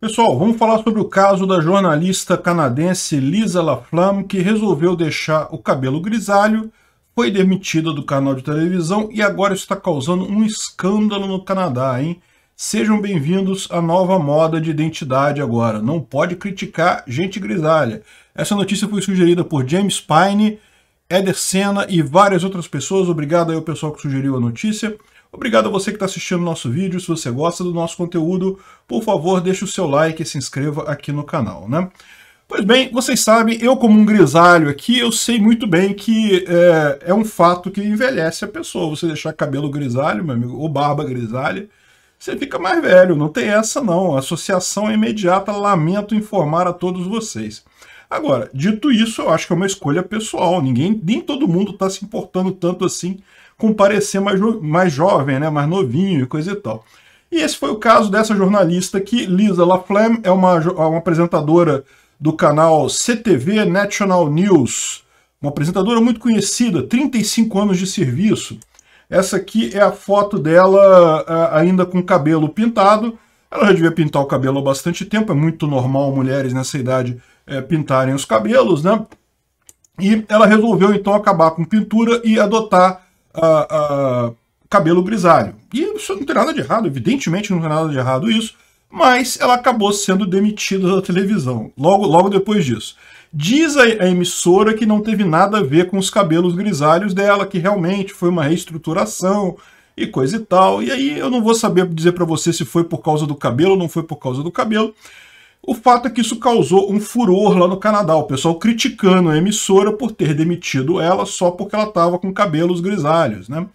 Pessoal, vamos falar sobre o caso da jornalista canadense Lisa LaFlamme, que resolveu deixar o cabelo grisalho, foi demitida do canal de televisão e agora está causando um escândalo no Canadá, hein? Sejam bem-vindos à nova moda de identidade agora. Não pode criticar gente grisalha. Essa notícia foi sugerida por James Pine, Eder Senna e várias outras pessoas. Obrigado aí ao pessoal que sugeriu a notícia. Obrigado a você que está assistindo o nosso vídeo. Se você gosta do nosso conteúdo, por favor, deixe o seu like e se inscreva aqui no canal, né? Pois bem, vocês sabem, eu como um grisalho aqui, eu sei muito bem que é, é um fato que envelhece a pessoa. Você deixar cabelo grisalho, meu amigo, ou barba grisalha, você fica mais velho. Não tem essa não. A associação é imediata. Lamento informar a todos vocês. Agora, dito isso, eu acho que é uma escolha pessoal. Ninguém, nem todo mundo está se importando tanto assim com parecer mais, mais jovem, né, mais novinho e coisa e tal. E esse foi o caso dessa jornalista que Lisa LaFlamme é uma, é uma apresentadora do canal CTV National News, uma apresentadora muito conhecida, 35 anos de serviço. Essa aqui é a foto dela ah, ainda com cabelo pintado. Ela já devia pintar o cabelo há bastante tempo, é muito normal mulheres nessa idade é, pintarem os cabelos, né? E ela resolveu então acabar com pintura e adotar uh, uh, cabelo grisalho. E isso não tem nada de errado, evidentemente não tem nada de errado isso, mas ela acabou sendo demitida da televisão logo, logo depois disso. Diz a, a emissora que não teve nada a ver com os cabelos grisalhos dela, que realmente foi uma reestruturação e coisa e tal. E aí eu não vou saber dizer para você se foi por causa do cabelo ou não foi por causa do cabelo, o fato é que isso causou um furor lá no Canadá, o pessoal criticando a emissora por ter demitido ela só porque ela estava com cabelos grisalhos, né?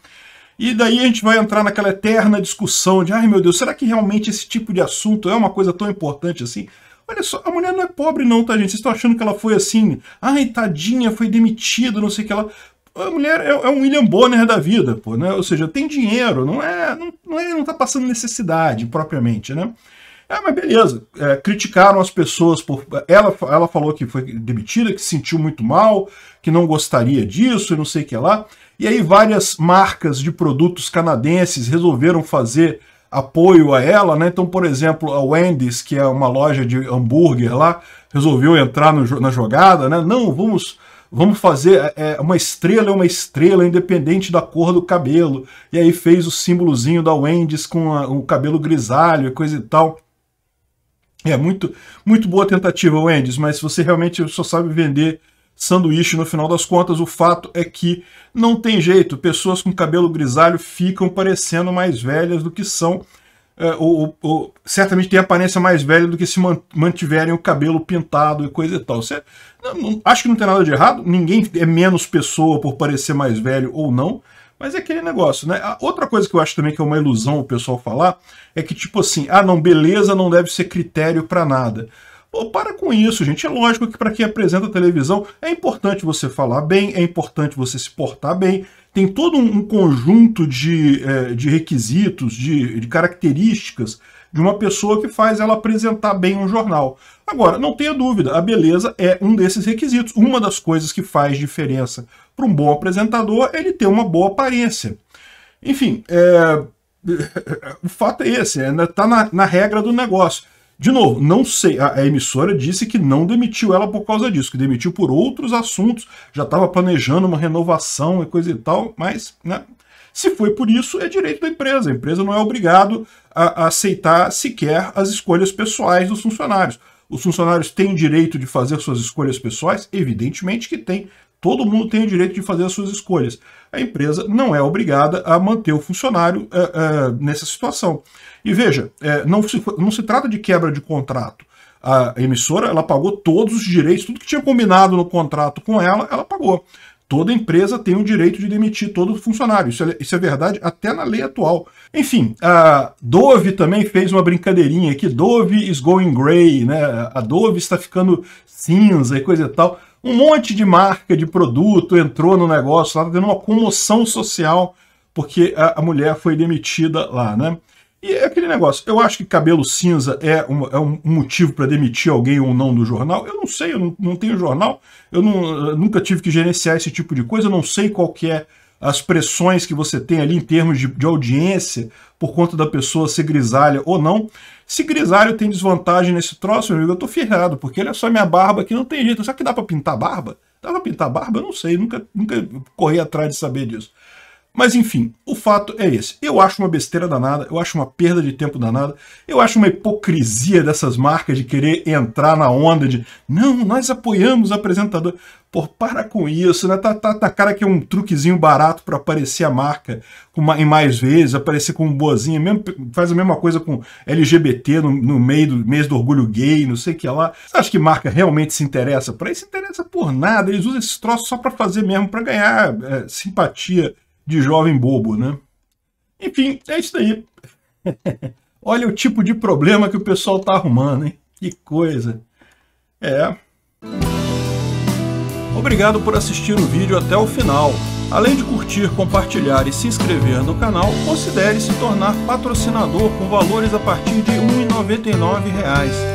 E daí a gente vai entrar naquela eterna discussão de, ai meu Deus, será que realmente esse tipo de assunto é uma coisa tão importante assim? Olha só, a mulher não é pobre não, tá gente? Vocês estão achando que ela foi assim, ai tadinha, foi demitida, não sei o que ela... A mulher é, é, um William Bonner da vida, pô, né? Ou seja, tem dinheiro, não é, não, não é, não tá passando necessidade propriamente, né? É, mas beleza. É, criticaram as pessoas por. Ela, ela falou que foi demitida, que se sentiu muito mal, que não gostaria disso e não sei o que lá. E aí várias marcas de produtos canadenses resolveram fazer apoio a ela, né? Então, por exemplo, a Wendy's, que é uma loja de hambúrguer lá, resolveu entrar no, na jogada, né? Não, vamos vamos fazer é, é, uma estrela é uma estrela, independente da cor do cabelo. E aí fez o símbolozinho da Wendy's com a, o cabelo grisalho e coisa e tal. É, muito, muito boa tentativa, Wendes, mas você realmente só sabe vender sanduíche no final das contas. O fato é que não tem jeito, pessoas com cabelo grisalho ficam parecendo mais velhas do que são, é, ou, ou, ou certamente tem aparência mais velha do que se mantiverem o cabelo pintado e coisa e tal. Você, é, não, não, acho que não tem nada de errado, ninguém é menos pessoa por parecer mais velho ou não. Mas é aquele negócio, né? A outra coisa que eu acho também que é uma ilusão o pessoal falar é que, tipo assim, ah, não, beleza não deve ser critério para nada. Pô, para com isso, gente. É lógico que para quem apresenta televisão é importante você falar bem, é importante você se portar bem. Tem todo um conjunto de, eh, de requisitos, de, de características de uma pessoa que faz ela apresentar bem um jornal. Agora, não tenha dúvida, a beleza é um desses requisitos. Uma das coisas que faz diferença para um bom apresentador é ele ter uma boa aparência. Enfim, é... o fato é esse, está é, né, tá na, na regra do negócio. De novo, não sei, a, a, emissora disse que não demitiu ela por causa disso, que demitiu por outros assuntos, já estava planejando uma renovação e coisa e tal, mas né, se foi por isso, é direito da empresa. A empresa não é obrigado a, a aceitar sequer as escolhas pessoais dos funcionários. Os funcionários têm direito de fazer suas escolhas pessoais? Evidentemente que tem. Todo mundo tem o direito de fazer as suas escolhas. A empresa não é obrigada a manter o funcionário é, é, nessa situação. E veja, eh, não, se, não se trata de quebra de contrato. A emissora ela pagou todos os direitos, tudo que tinha combinado no contrato com ela, ela pagou. Toda empresa tem o direito de demitir todo funcionário. Isso é, isso é verdade até na lei atual. Enfim, a Dove também fez uma brincadeirinha aqui. Dove is going gray, né? A Dove está ficando cinza e coisa e tal. Um monte de marca, de produto entrou no negócio lá, tá tendo uma comoção social porque a, a, mulher foi demitida lá, né? E é aquele negócio, eu acho que cabelo cinza é um, é um motivo para demitir alguém ou não do jornal. Eu não sei, eu não, não tenho jornal, eu, não, eu nunca tive que gerenciar esse tipo de coisa, eu não sei qual que é as pressões que você tem ali em termos de, de, audiência por conta da pessoa ser grisalha ou não. Se grisalho tem desvantagem nesse troço, meu amigo, eu tô ferrado, porque olha é só minha barba aqui, não tem jeito. Será que dá para pintar barba? Dá para pintar barba? Eu não sei, nunca, nunca corri atrás de saber disso. Mas enfim, o fato é esse. Eu acho uma besteira danada, eu acho uma perda de tempo danada, eu acho uma hipocrisia dessas marcas de querer entrar na onda de não, nós apoiamos o apresentador. Pô, para com isso, né? Tá, tá, tá cara que é um truquezinho barato para aparecer a marca com em mais vezes, aparecer com boazinha, mesmo, faz a mesma coisa com LGBT no, no meio do mês do orgulho gay, não sei o que lá. Você acha que marca realmente se interessa? Para isso se interessa por nada, eles usam esse troço só para fazer mesmo, para ganhar é, simpatia de jovem bobo, né? Enfim, é isso aí. Olha o tipo de problema que o pessoal tá arrumando, hein? Que coisa. É. Obrigado por assistir o vídeo até o final. Além de curtir, compartilhar e se inscrever no canal, considere se tornar patrocinador com valores a partir de R$ 1,99